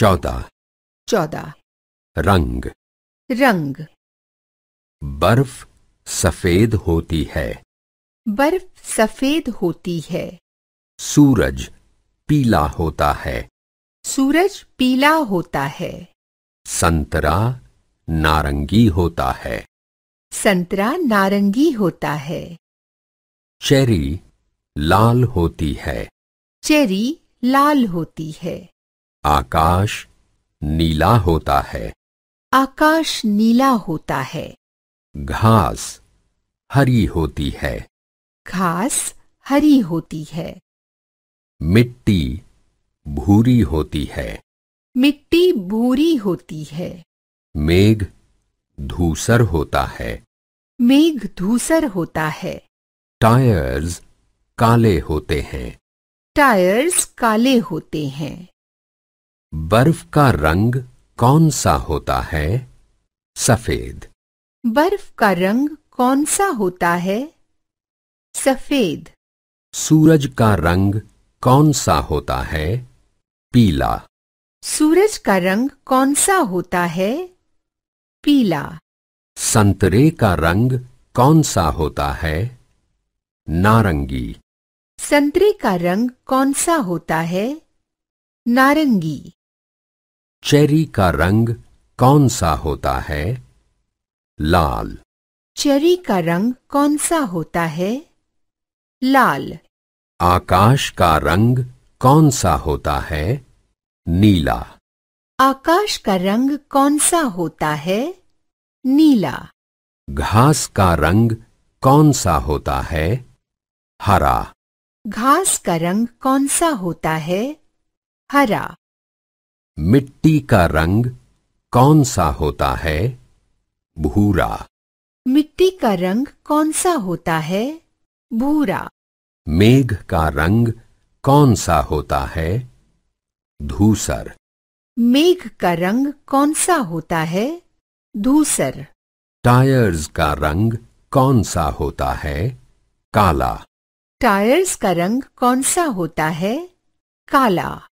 चौदह चौदह रंग रंग बर्फ सफेद होती है बर्फ सफेद होती है सूरज पीला होता है सूरज पीला होता है संतरा नारंगी होता है संतरा नारंगी होता है चेरी लाल होती है चेरी लाल होती है आकाश नीला होता है आकाश नीला होता है घास हरी होती है घास हरी होती है मिट्टी भूरी होती है मिट्टी भूरी होती है मेघ धूसर होता है मेघ धूसर होता है टायर्स काले होते हैं टायर्स काले होते हैं बर्फ का रंग कौन सा होता है सफेद बर्फ का रंग कौन सा होता है सफेद सूरज का रंग कौन सा होता है पीला सूरज का रंग कौन सा होता है पीला संतरे का रंग कौन सा होता है नारंगी संतरे का रंग कौन सा होता है नारंगी चेरी का रंग कौन सा होता है लाल चेरी का रंग कौन सा होता है लाल आकाश का रंग कौन सा होता है नीला आकाश का रंग कौन सा होता है नीला घास का रंग कौन सा होता है हरा घास का रंग कौन सा होता है हरा मिट्टी का रंग कौन सा होता है भूरा मिट्टी का रंग कौन सा होता है भूरा मेघ का रंग कौन सा होता है धूसर मेघ का रंग कौन सा होता है धूसर टायर्स का रंग कौन सा होता है काला टायर्स का रंग कौन सा होता है काला